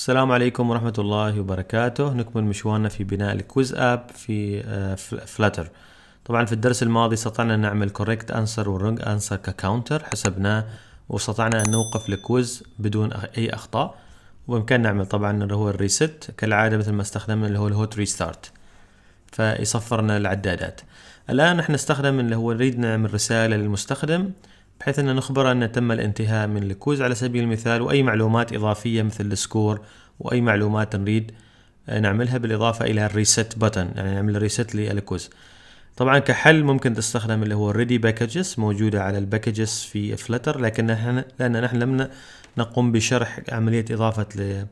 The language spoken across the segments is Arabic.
السلام عليكم ورحمة الله وبركاته نكمل مشوارنا في بناء الكويز اب في فلاتر آه، طبعا في الدرس الماضي استطعنا نعمل كوريكت انسر والرونج انسر ككاونتر حسبناه واستطعنا ان نوقف الكويز بدون اي اخطاء وبامكاننا نعمل طبعا اللي هو الريست كالعادة مثل ما استخدمنا اللي هو الهوت ريستارت فيصفرنا العدادات الان احنا نستخدم اللي هو نريد نعمل رسالة للمستخدم بحيث أن نخبره أن تم الانتهاء من الكوز على سبيل المثال وأي معلومات إضافية مثل السكور وأي معلومات نريد نعملها بالإضافة إلى الريست بتن يعني نعمل ريست للكوز طبعا كحل ممكن تستخدم اللي هو الريدي باكجز موجودة على الباكجز في فلتر لكن احنا لأن نحن لم نقوم بشرح عملية إضافة ل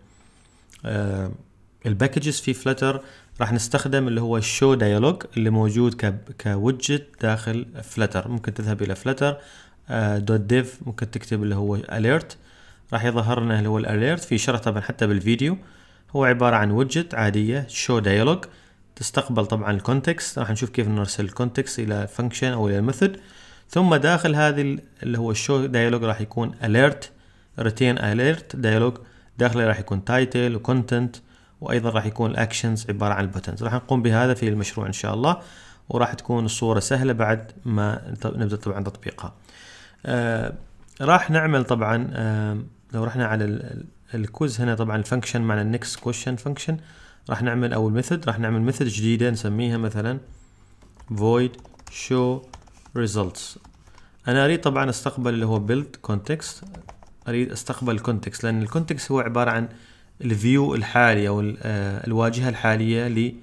آه، الباكجز في فلتر راح نستخدم اللي هو الشو ديالوج اللي موجود كوجت داخل فلتر ممكن تذهب إلى فلتر دوت ديف ممكن تكتب اللي هو اليرت راح يظهر لنا اللي هو الاليرت في شرح طبعا حتى بالفيديو هو عبارة عن ويدجت عادية شو ديالوج تستقبل طبعا الكونتكست راح نشوف كيف نرسل الكونتكست الى فانكشن او الى ميثود ثم داخل هذه اللي هو الشو ديالوج راح يكون اليرت ريتين اليرت ديالوج داخله راح يكون تايتل وكونتنت وايضا راح يكون الاكشنز عباره عن البوتنز راح نقوم بهذا في المشروع ان شاء الله وراح تكون الصوره سهله بعد ما نبدا طبعا تطبيقها آه، راح نعمل طبعا آه لو رحنا على الكوز هنا طبعا الفانكشن معنا النكست كويشن فانكشن راح نعمل او ميثود راح نعمل ميثود جديده نسميها مثلا void show results انا اريد طبعا استقبل اللي هو build context اريد استقبل context لان الكونتكست هو عباره عن الفيو الحالي او آه، الواجهه الحاليه ل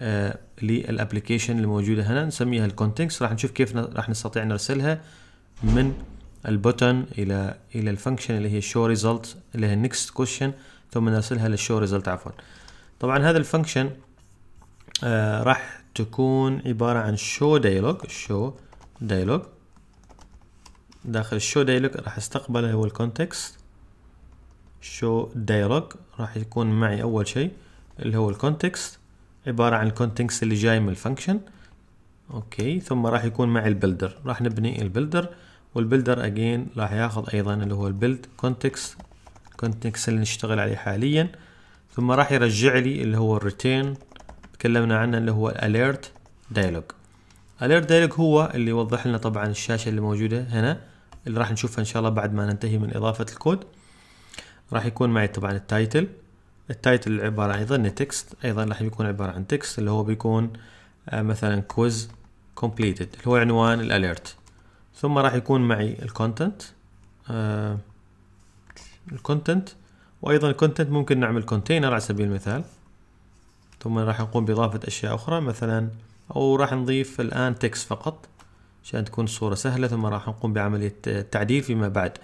آه، للابلكيشن الموجوده هنا نسميها الكونتكست راح نشوف كيف راح نستطيع نرسلها من البوتن الى الى الفانكشن اللي هي الشو ريزلت اللي هي النكست كويشن ثم نرسلها للشو ريزلت عفوا طبعا هذا الفانكشن آه راح تكون عبارة عن شو دايلوج شو دايلوج داخل الشو دايلوج راح استقبله هو الكونتكست شو دايلوج راح يكون معي اول شيء اللي هو الكونتكست عبارة عن الكونتكست اللي جاي من الفانكشن اوكي ثم راح يكون معي البلدر راح نبني البلدر والبلدر اجين راح ياخذ ايضا اللي هو البيلد كونتكست كونتكست اللي نشتغل عليه حاليا ثم راح يرجع لي اللي هو الريتيرن تكلمنا عنه اللي هو الاليرت دايلوج الاليرت دايلوج هو اللي يوضح لنا طبعا الشاشه اللي موجوده هنا اللي راح نشوفها ان شاء الله بعد ما ننتهي من اضافه الكود راح يكون معي طبعا التايتل التايتل عباره ايضا تكست ايضا راح يكون عباره عن تكست اللي هو بيكون آه، مثلا كويز كومبليتد اللي هو عنوان الاليرت ثم راح يكون معي الكونتنت آه الكونتنت وايضا الكونتنت ممكن نعمل كونتينر على سبيل المثال ثم راح نقوم باضافة اشياء اخرى مثلا او راح نضيف الان تكست فقط عشان تكون الصورة سهلة ثم راح نقوم بعملية التعديل فيما بعد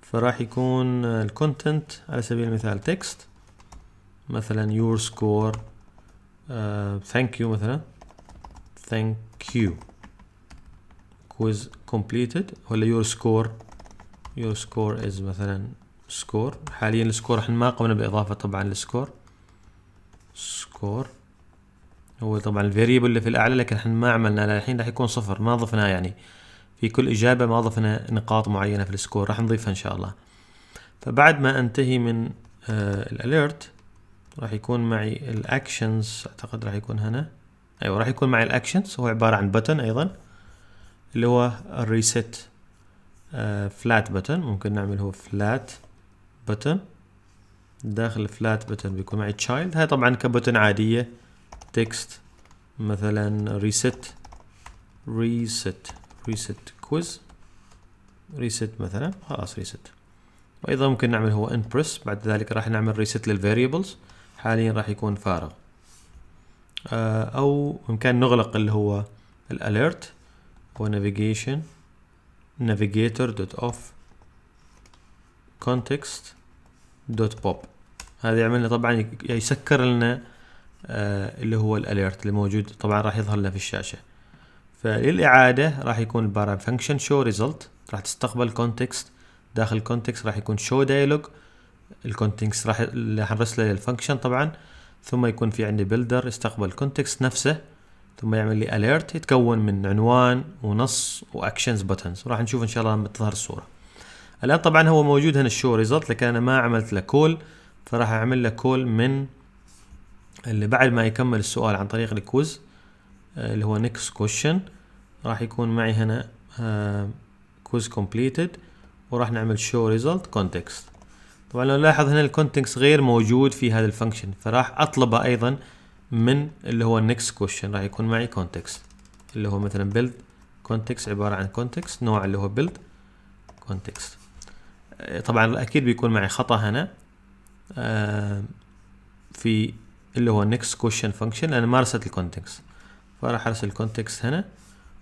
فراح يكون الكونتنت على سبيل المثال تكست مثلا يور سكور ثانك يو مثلا ثانك يو was completed ولا your score your score is مثلا score حاليا السكور احنا ما قمنا باضافه طبعا السكور score هو طبعا الفاريبل اللي في الاعلى لكن احنا ما عملنا الحين راح يكون صفر ما ضفناه يعني في كل اجابه ما ضفنا نقاط معينه في السكور راح نضيفها ان شاء الله فبعد ما انتهي من آه، الاليرت راح يكون معي الاكشنز اعتقد راح يكون هنا ايوه راح يكون معي الاكشنز هو عباره عن بتن ايضا اللي هو الريست فلات بتن ممكن نعمل هو فلات بتن داخل فلات بتن بيكون معي تشايلد هاي طبعا كبتن عادية تكست مثلا ريست ريست ريست كويز ريست مثلا خلاص ريست وايضا ممكن نعمل هو انبرس بعد ذلك راح نعمل ريست للفاريبلز حاليا راح يكون فارغ آه، او بامكان نغلق اللي هو الاليرت ونافيجيشن navigator دوت اوف context دوت بوب هذا يعمل لنا طبعا يسكر لنا آه، اللي هو الاليرت اللي موجود طبعا راح يظهر لنا في الشاشه فللاعاده راح يكون البارام فانكشن شو ريزلت راح تستقبل كونتكست داخل الكونتكست راح يكون شو دايلوج الكونتكست راح نرسله للفانكشن طبعا ثم يكون في عندي بلدر يستقبل الكونتكست نفسه ثم يعمل لي اليرت يتكون من عنوان ونص واكشنز بوتنز وراح نشوف ان شاء الله لما تظهر الصوره الان طبعا هو موجود هنا الشو ريزلت لكن انا ما عملت له كول فراح اعمل له كول من اللي بعد ما يكمل السؤال عن طريق الكويز آه، اللي هو نيكست كوشن راح يكون معي هنا كويز آه، كومبليتد وراح نعمل شو ريزلت كونتكست طبعا لو نلاحظ هنا الكونتكست غير موجود في هذا الفانكشن فراح اطلبه ايضا من اللي هو النكست كويشن راح يكون معي كونتكست اللي هو مثلا بيلد كونتكست عباره عن كونتكست نوع اللي هو بيلد كونتكست آه، طبعا اكيد بيكون معي خطا هنا آه، في اللي هو next question function لأن ما رسلت الكونتكست فراح أرسل الكونتكست هنا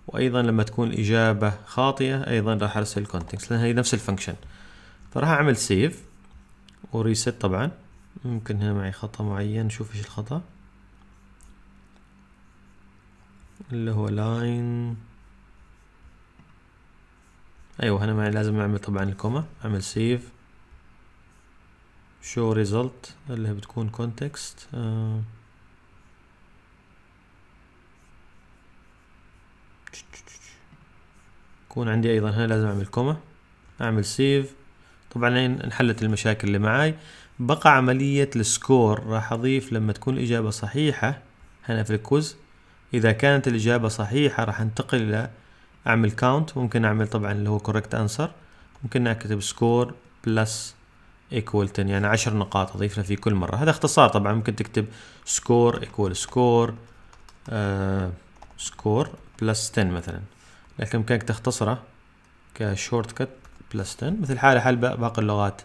وأيضا لما تكون الإجابة خاطئة أيضا راح أرسل الكونتكست لأن هي نفس الفانكشن فراح أعمل سيف وريست طبعا ممكن هنا معي خطأ معين نشوف إيش الخطأ اللي هو لاين ايوه هنا معي لازم اعمل طبعا الكوما اعمل سيف شو ريزلت اللي هي بتكون كونتكست آه. يكون عندي ايضا هنا لازم اعمل كوما اعمل سيف طبعا انحلت المشاكل اللي معاي بقى عملية السكور راح اضيف لما تكون الاجابة صحيحة هنا في الكوز اذا كانت الاجابه صحيحه راح انتقل الى اعمل كاونت ممكن اعمل طبعا اللي هو كوركت انسر ممكن اكتب سكور بلس ايكوال 10 يعني 10 نقاط اضيفها في كل مره هذا اختصار طبعا ممكن تكتب سكور ايكوال سكور آه سكور بلس 10 مثلا لكن بامكانك تختصره كشورت كت بلس 10 مثل حاله حال باقي اللغات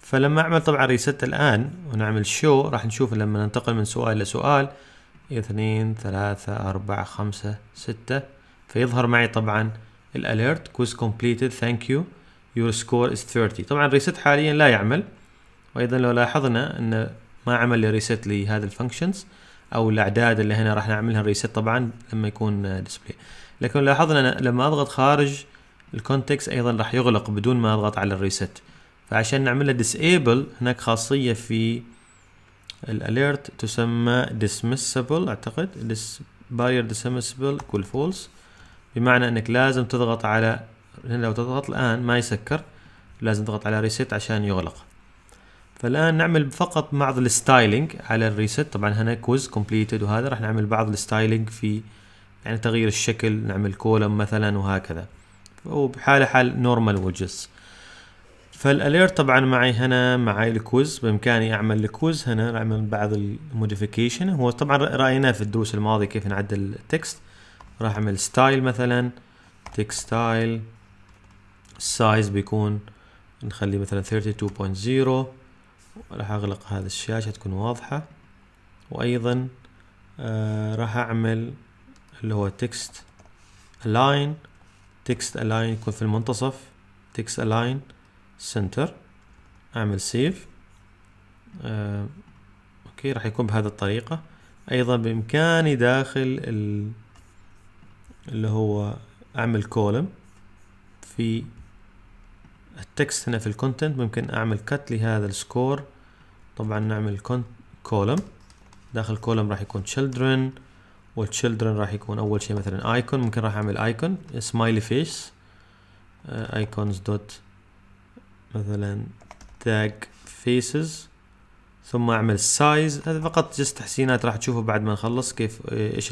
فلما اعمل طبعا ريست الان ونعمل شو راح نشوف لما ننتقل من سؤال لسؤال اثنين ثلاثة أربعة خمسة ستة فيظهر معي طبعا الاليرت كويز كومبليتد ثانك يو يور سكور از 30 طبعا ريست حاليا لا يعمل وايضا لو لاحظنا ان ما عمل لي ريست لهذه الفانكشنز او الاعداد اللي هنا راح نعملها ريست طبعا لما يكون ديسبلاي لكن لاحظنا لما اضغط خارج الكونتكست ايضا راح يغلق بدون ما اضغط على الريست فعشان نعمل له هناك خاصيه في الاليرت تسمى dismissible اعتقد barrier dismissible كل فولس بمعنى انك لازم تضغط على هنا لو تضغط الان ما يسكر لازم تضغط على ريست عشان يغلق فالان نعمل فقط بعض الستايلينج على الريست طبعا هنا كوز كومبليتد وهذا راح نعمل بعض الستايلينج في يعني تغيير الشكل نعمل كولم مثلا وهكذا وبحاله حال نورمال ويدجتس فالالير طبعا معي هنا معي الكويز بامكاني اعمل الكويز هنا اعمل بعض الموديفيكيشن هو طبعا رايناه في الدروس الماضيه كيف نعدل التكست راح اعمل ستايل مثلا تكست ستايل السايز بيكون نخلي مثلا 32.0 راح اغلق هذا الشاشه تكون واضحه وايضا آه راح اعمل اللي هو تكست الاين تكست الاين يكون في المنتصف تكست الاين سنتر اعمل سيف آه، اوكي راح يكون بهذه الطريقة ايضا بامكاني داخل ال... اللي هو اعمل كولم في التكست هنا في الكونتنت ممكن اعمل كت لهذا السكور طبعا نعمل كولم داخل كولم راح يكون children والchildren راح يكون اول شيء مثلا ايكون ممكن راح اعمل ايكون سمايلي فيس ايكونز دوت مثلا تاج فيسز ثم اعمل سايز هذا فقط جس تحسينات راح تشوفه بعد ما نخلص كيف ايش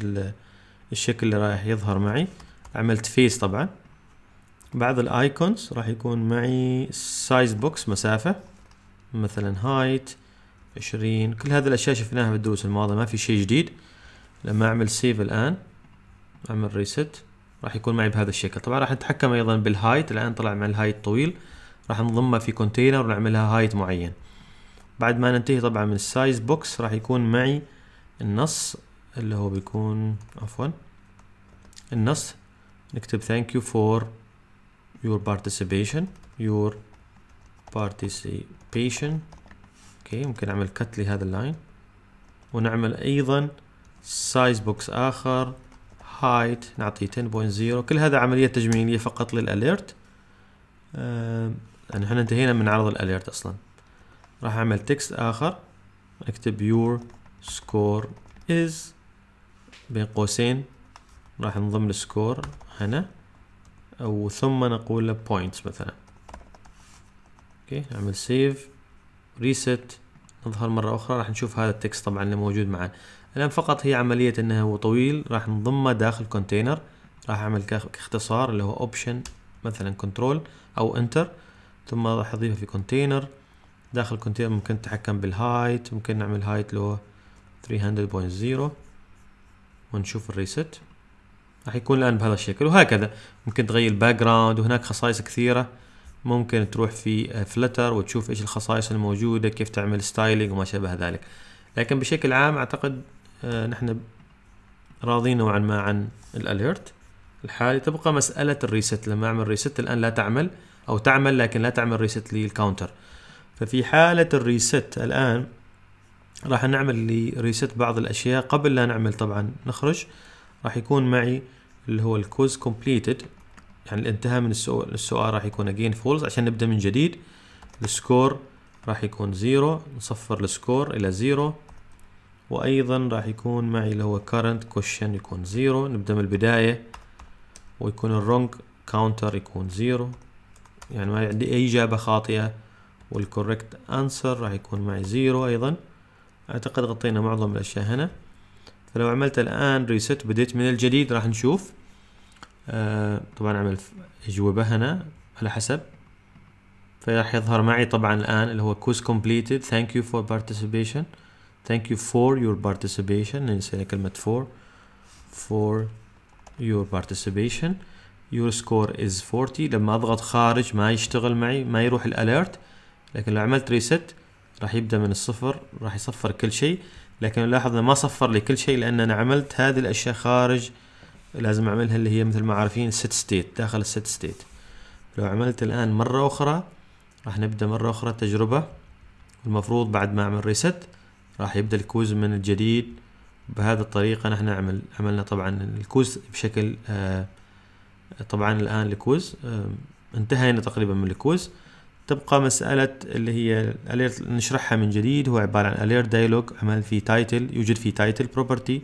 الشكل اللي رايح يظهر معي عملت فيس طبعا بعض الايكونز راح يكون معي سايز بوكس مسافة مثلا هايت عشرين كل هذه الاشياء شفناها بالدروس الماضية ما في شيء جديد لما اعمل سيف الان اعمل ريست راح يكون معي بهذا الشكل طبعا راح نتحكم ايضا بالهايت الان طلع مع الهايت طويل راح نضمها في كونتينر ونعملها هايت معين بعد ما ننتهي طبعا من السايز بوكس راح يكون معي النص اللي هو بيكون عفوا النص نكتب thank you for your participation your participation اوكي ممكن اعمل كت لهذا اللاين ونعمل ايضا سايز بوكس اخر هايت نعطيه 10.0 كل هذا عملية تجميلية فقط للاليرت لأن احنا انتهينا من عرض الاليرت أصلا راح أعمل تكست آخر أكتب your score is بين قوسين راح نضم السكور هنا أو ثم نقول له points مثلا اوكي نعمل سيف ريست نظهر مرة أخرى راح نشوف هذا التكست طبعا اللي موجود معنا الآن فقط هي عملية أنه هو طويل راح نضمه داخل كونتينر راح أعمل كاختصار اللي هو أوبشن مثلا كنترول أو انتر ثم راح اضيفه في كونتينر داخل الكونتينر ممكن نتحكم بالهايت ممكن نعمل هايت له 300.0 ونشوف الريست راح يكون الان بهذا الشكل وهكذا ممكن تغير الباك جراوند وهناك خصائص كثيره ممكن تروح في فلتر آه، وتشوف ايش الخصائص الموجوده كيف تعمل ستايلينج وما شابه ذلك لكن بشكل عام اعتقد آه، نحن راضين نوعا ما عن الاليرت الحالي تبقى مساله الريست لما اعمل ريست الان لا تعمل او تعمل لكن لا تعمل ريست للكاونتر ففي حاله الريست الان راح نعمل لي ريست بعض الاشياء قبل لا نعمل طبعا نخرج راح يكون معي اللي هو الكوز كومبليتد يعني الانتهاء من السؤال, السؤال راح يكون اجين فولز عشان نبدا من جديد السكور راح يكون زيرو نصفر السكور الى زيرو وايضا راح يكون معي اللي هو كرنت كوشن يكون زيرو نبدا من البدايه ويكون الرونج كاونتر يكون زيرو يعني ما عندي أي إجابة خاطئة والكوركت أنسر راح يكون معي زيرو أيضا أعتقد غطينا معظم الأشياء هنا فلو عملت الآن ريست بديت من الجديد راح نشوف آه طبعا عمل أجوبة هنا على حسب فراح يظهر معي طبعا الآن اللي هو كوز completed thank you for participation thank you for your participation ننسى كلمة for for your participation يور سكور از 40 لما اضغط خارج ما يشتغل معي ما يروح الاليرت لكن لو عملت ريست راح يبدا من الصفر راح يصفر كل شيء لكن لاحظ ما صفر لي كل شيء لان انا عملت هذه الاشياء خارج لازم اعملها اللي هي مثل ما عارفين ست ستيت داخل الست ستيت لو عملت الان مرة اخرى راح نبدأ مرة اخرى تجربة المفروض بعد ما اعمل ريست راح يبدأ الكوز من الجديد بهذه الطريقة نحن عمل عملنا طبعا الكوز بشكل آه طبعا الآن الكويز آه، انتهينا تقريبا من الكويز تبقى مسألة اللي هي الاليرت نشرحها من جديد هو عبارة عن اليرت دايلوج عمل في تايتل يوجد في تايتل بروبرتي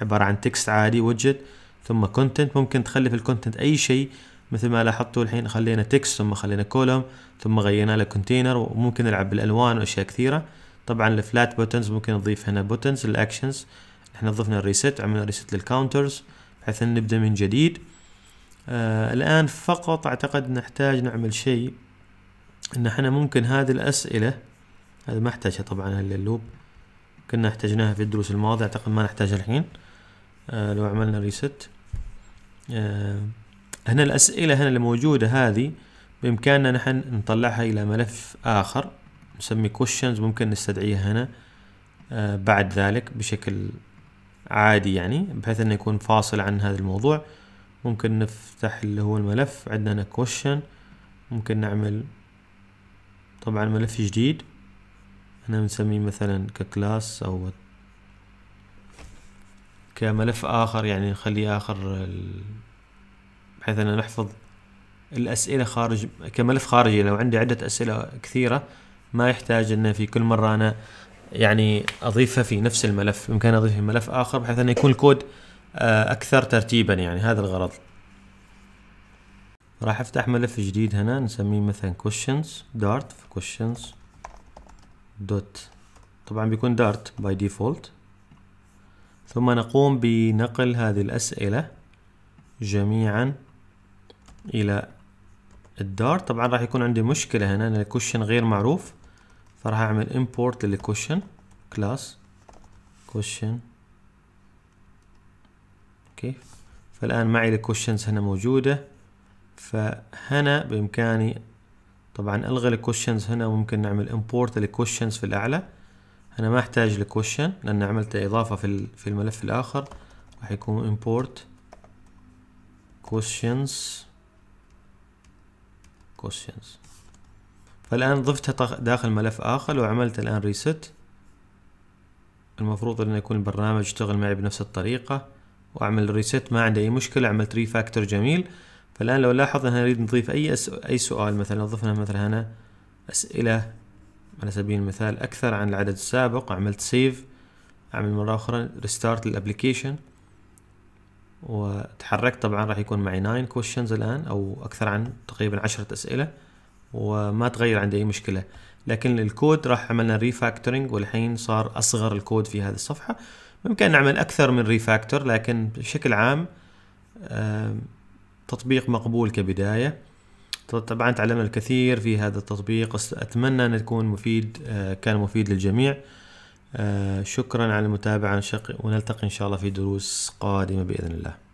عبارة عن تكست عادي وجد ثم كونتنت ممكن تخلي في الكونتنت اي شيء مثل ما لاحظتوا الحين خلينا تكست ثم خلينا كولوم ثم غيرنا له كونتينر وممكن نلعب بالالوان واشياء كثيره طبعا الفلات بوتنز ممكن نضيف هنا بوتنز الاكشنز احنا ضفنا الريست عملنا ريست للكاونترز بحيث نبدا من جديد آه، الآن فقط أعتقد نحتاج نعمل شيء إن احنا ممكن هذه الأسئلة هذا ما احتاجها طبعا اللوب كنا احتاجناها في الدروس الماضية أعتقد ما نحتاجها الحين آه لو عملنا ريست آه هنا الأسئلة هنا اللي موجودة هذه بإمكاننا نحن نطلعها إلى ملف آخر نسمي questions ممكن نستدعيها هنا آه بعد ذلك بشكل عادي يعني بحيث أنه يكون فاصل عن هذا الموضوع ممكن نفتح اللي هو الملف عندنا هنا question ممكن نعمل طبعا ملف جديد هنا بنسميه مثلا ككلاس او كملف اخر يعني نخليه اخر بحيث ان نحفظ الاسئله خارج كملف خارجي لو عندي عده اسئله كثيره ما يحتاج انه في كل مره انا يعني اضيفها في نفس الملف بامكاني اضيف ملف اخر بحيث انه يكون الكود آه، اكثر ترتيبا يعني هذا الغرض راح افتح ملف جديد هنا نسميه مثلا questions dart في questions دوت طبعا بيكون دارت باي ديفولت ثم نقوم بنقل هذه الأسئلة جميعا إلى الدار طبعا راح يكون عندي مشكلة هنا أن الكوشن غير معروف فراح أعمل import للكوشن class question اوكي فالان معي الكوشنز هنا موجوده فهنا بامكاني طبعا الغي الكوشنز هنا وممكن نعمل امبورت الكوشنز في الاعلى انا ما احتاج لكوشن لان عملت اضافه في في الملف الاخر راح يكون امبورت questions questions فالآن ضفتها داخل ملف آخر وعملت الآن ريست المفروض أن يكون البرنامج يشتغل معي بنفس الطريقة واعمل ريست ما عندي اي مشكله عملت ريفاكتور فاكتور جميل فالان لو لاحظ ان نريد نضيف اي أس... اي سؤال مثلا ضفنا مثلا هنا اسئله على سبيل المثال اكثر عن العدد السابق عملت سيف اعمل مره اخرى ريستارت الابلكيشن وتحركت طبعا راح يكون معي 9 questions الان او اكثر عن تقريبا 10 اسئله وما تغير عندي اي مشكله لكن الكود راح عملنا ريفاكتورنج والحين صار اصغر الكود في هذه الصفحه ممكن نعمل أكثر من ريفاكتور لكن بشكل عام تطبيق مقبول كبداية طبعا تعلمنا الكثير في هذا التطبيق أتمنى أن يكون مفيد آه، كان مفيد للجميع آه، شكرا على المتابعة ونلتقي إن شاء الله في دروس قادمة بإذن الله